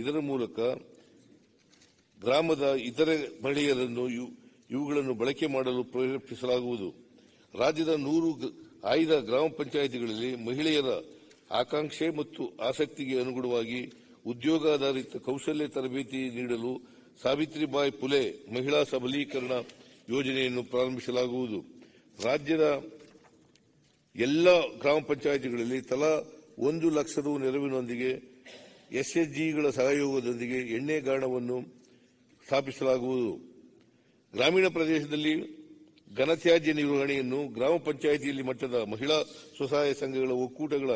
ಇದರ ಮೂಲಕ ಗ್ರಾಮದ ಇತರೆ ಮಹಿಳೆಯರನ್ನು ಇವುಗಳನ್ನು ಬಳಕೆ ಮಾಡಲು ಪ್ರೇರೇಪಿಸಲಾಗುವುದು ರಾಜ್ಯದ ನೂರು ಆಯ್ದ ಗ್ರಾಮ ಪಂಚಾಯಿತಿಗಳಲ್ಲಿ ಮಹಿಳೆಯರ ಆಕಾಂಕ್ಷೆ ಮತ್ತು ಆಸಕ್ತಿಗೆ ಅನುಗುಣವಾಗಿ ಉದ್ಯೋಗಾಧಾರಿತ ಕೌಶಲ್ಯ ತರಬೇತಿ ನೀಡಲು ಸಾವಿತ್ರಿಬಾಯಿ ಪುಲೆ ಮಹಿಳಾ ಸಬಲೀಕರಣ ಯೋಜನೆಯನ್ನು ಪ್ರಾರಂಭಿಸಲಾಗುವುದು ರಾಜ್ಯದ ಎಲ್ಲ ಗ್ರಾಮ ಪಂಚಾಯಿತಿಗಳಲ್ಲಿ ತಲಾ ಒಂದು ಲಕ್ಷ ನೆರವಿನೊಂದಿಗೆ ಎಸ್ಎಸ್ಜಿಗಳ ಸಹಯೋಗದೊಂದಿಗೆ ಎಣ್ಣೆ ಗಾಣವನ್ನು ಸ್ಥಾಪಿಸಲಾಗುವುದು ಗ್ರಾಮೀಣ ಪ್ರದೇಶದಲ್ಲಿ ಘನತ್ಯಾಜ್ಯ ನಿರ್ವಹಣೆಯನ್ನು ಗ್ರಾಮ ಪಂಚಾಯಿತಿಯಲ್ಲಿ ಮಟ್ಟದ ಮಹಿಳಾ ಸ್ವಸಹಾಯ ಸಂಘಗಳ ಒಕ್ಕೂಟಗಳ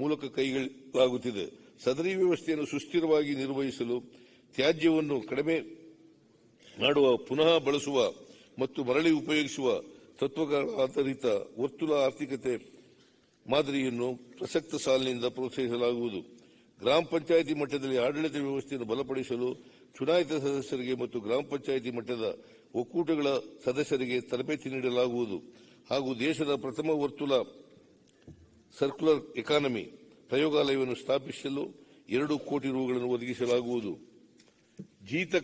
ಮೂಲಕ ಕೈಗೊಳ್ಳಲಾಗುತ್ತಿದೆ ಸದರಿ ವ್ಯವಸ್ಥೆಯನ್ನು ಸುಸ್ಥಿರವಾಗಿ ನಿರ್ವಹಿಸಲು ತ್ಯಾಜ್ಯವನ್ನು ಕಡಿಮೆ ಮಾಡುವ ಪುನಃ ಬಳಸುವ ಮತ್ತು ಮರಳಿ ಉಪಯೋಗಿಸುವ ಆಧಾರಿತ ವರ್ತುಲ ಆರ್ಥಿಕತೆ ಮಾದರಿಯನ್ನು ಪ್ರಸಕ್ತ ಸಾಲಿನಿಂದ ಪ್ರೋತ್ಸಾಹಿಸಲಾಗುವುದು ಗ್ರಾಮ ಪಂಚಾಯಿತಿ ಮಟ್ಟದಲ್ಲಿ ಆಡಳಿತ ವ್ಯವಸ್ಥೆಯನ್ನು ಬಲಪಡಿಸಲು ಚುನಾಯಿತ ಸದಸ್ಯರಿಗೆ ಮತ್ತು ಗ್ರಾಮ ಪಂಚಾಯಿತಿ ಮಟ್ಟದ ಒಕ್ಕೂಟಗಳ ಸದಸ್ಯರಿಗೆ ತರಬೇತಿ ನೀಡಲಾಗುವುದು ಹಾಗೂ ದೇಶದ ಪ್ರಥಮ ವರ್ತುಲ ಸರ್ಕ್ಯುಲರ್ ಎಕಾನಮಿ ಪ್ರಯೋಗಾಲಯವನ್ನು ಸ್ಥಾಪಿಸಲು ಎರಡು ಕೋಟಿ ರೂಗಳನ್ನು ಒದಗಿಸಲಾಗುವುದು ಜೀತ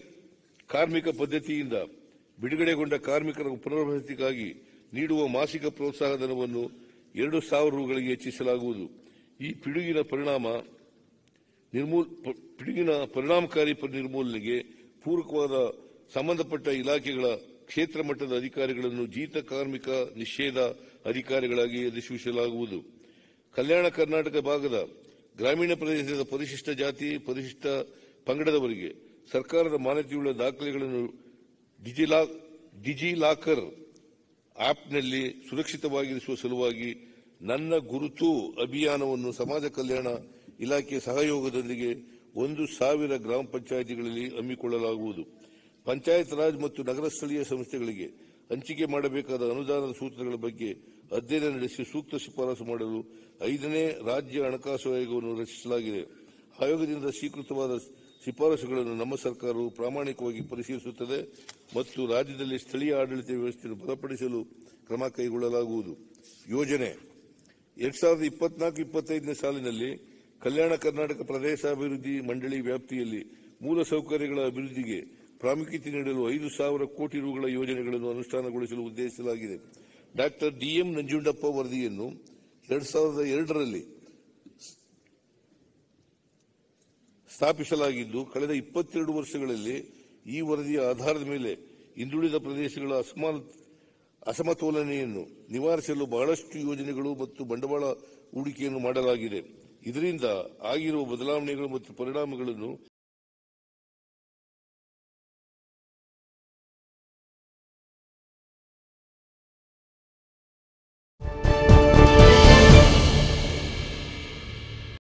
ಕಾರ್ಮಿಕ ಪದ್ಧತಿಯಿಂದ ಬಿಡುಗಡೆಗೊಂಡ ಕಾರ್ಮಿಕರ ಪುನರ್ವಸತಿಗಾಗಿ ನೀಡುವ ಮಾಸಿಕ ಪ್ರೋತ್ಸಾಹಧನವನ್ನು ಎರಡು ಸಾವಿರ ರೂಗಳಿಗೆ ಹೆಚ್ಚಿಸಲಾಗುವುದು ಈ ಪಿಡುಗಿನ ಪರಿಣಾಮ ನಿರ್ಮೂಲ ಪಿಡುಗಿನ ಪರಿಣಾಮಕಾರಿ ನಿರ್ಮೂಲನೆಗೆ ಪೂರಕವಾದ ಸಂಬಂಧಪಟ್ಟ ಇಲಾಖೆಗಳ ಕ್ಷೇತ್ರ ಮಟ್ಟದ ಅಧಿಕಾರಿಗಳನ್ನು ಜೀತ ಕಾರ್ಮಿಕ ನಿಷೇಧ ಅಧಿಕಾರಿಗಳಾಗಿ ಅಧಿಸೂಚಿಸಲಾಗುವುದು ಕಲ್ಯಾಣ ಕರ್ನಾಟಕ ಭಾಗದ ಗ್ರಾಮೀಣ ಪ್ರದೇಶದ ಪರಿಶಿಷ್ಟ ಜಾತಿ ಪರಿಶಿಷ್ಟ ಪಂಗಡದವರಿಗೆ ಸರ್ಕಾರದ ಮಾನ್ಯತೆಯುಳ್ಳ ದಾಖಲೆಗಳನ್ನು ಡಿಜಿ ಲಾಕರ್ ಆಪ್ನಲ್ಲಿ ಸುರಕ್ಷಿತವಾಗಿರಿಸುವ ಸಲುವಾಗಿ ನನ್ನ ಗುರುತು ಅಭಿಯಾನವನ್ನು ಸಮಾಜ ಕಲ್ಯಾಣ ಇಲಾಖೆ ಸಹಯೋಗದೊಂದಿಗೆ ಒಂದು ಸಾವಿರ ಗ್ರಾಮ ಪಂಚಾಯಿತಿಗಳಲ್ಲಿ ಹಮ್ಮಿಕೊಳ್ಳಲಾಗುವುದು ಪಂಚಾಯತ್ ರಾಜ್ ಮತ್ತು ನಗರ ಸ್ಥಳೀಯ ಸಂಸ್ಥೆಗಳಿಗೆ ಹಂಚಿಕೆ ಮಾಡಬೇಕಾದ ಅನುದಾನದ ಸೂತ್ರಗಳ ಬಗ್ಗೆ ಅಧ್ಯಯನ ನಡೆಸಿ ಸೂಕ್ತ ಶಿಫಾರಸು ಮಾಡಲು ಐದನೇ ರಾಜ್ಯ ಹಣಕಾಸು ಆಯೋಗವನ್ನು ರಚಿಸಲಾಗಿದೆ ಆಯೋಗದಿಂದ ಸ್ವೀಕೃತವಾದ ಶಿಫಾರಸುಗಳನ್ನು ನಮ್ಮ ಸರ್ಕಾರವು ಪ್ರಾಮಾಣಿಕವಾಗಿ ಪರಿಶೀಲಿಸುತ್ತದೆ ಮತ್ತು ರಾಜ್ಯದಲ್ಲಿ ಸ್ಥಳೀಯ ಆಡಳಿತ ವ್ಯವಸ್ಥೆಯನ್ನು ಬಲಪಡಿಸಲು ಕ್ರಮ ಕೈಗೊಳ್ಳಲಾಗುವುದು ಯೋಜನೆ ಎರಡ್ ಸಾವಿರದ ಇಪ್ಪತ್ನಾಲ್ಕು ಇಪ್ಪತ್ತೈದನೇ ಸಾಲಿನಲ್ಲಿ ಕಲ್ಯಾಣ ಕರ್ನಾಟಕ ಪ್ರದೇಶಾಭಿವೃದ್ಧಿ ಮಂಡಳಿ ವ್ಯಾಪ್ತಿಯಲ್ಲಿ ಮೂಲ ಸೌಕರ್ಯಗಳ ಅಭಿವೃದ್ಧಿಗೆ ಪ್ರಾಮುಖ್ಯತೆ ನೀಡಲು ಐದು ಸಾವಿರ ಕೋಟಿ ರುಗಳ ಯೋಜನೆಗಳನ್ನು ಅನುಷ್ಠಾನಗೊಳಿಸಲು ಉದ್ದೇಶಿಸಲಾಗಿದೆ ಡಾಕ್ಟರ್ ಡಿಎಂ ನಂಜುಂಡಪ್ಪ ವರದಿಯನ್ನು ಎರಡ್ ಸಾವಿರದ ಎರಡರಲ್ಲಿ ಸ್ಥಾಪಿಸಲಾಗಿದ್ದು ಕಳೆದ ಇಪ್ಪತ್ತೆರಡು ವರ್ಷಗಳಲ್ಲಿ ಈ ವರದಿಯ ಆಧಾರದ ಮೇಲೆ ಹಿಂದುಳಿದ ಪ್ರದೇಶಗಳ ಅಸಮತೋಲನೆಯನ್ನು ನಿವಾರಿಸಲು ಬಹಳಷ್ಟು ಯೋಜನೆಗಳು ಮತ್ತು ಬಂಡವಾಳ ಹೂಡಿಕೆಯನ್ನು ಮಾಡಲಾಗಿದೆ ಇದರಿಂದ ಆಗಿರುವ ಬದಲಾವಣೆಗಳು ಮತ್ತು ಪರಿಣಾಮಗಳನ್ನು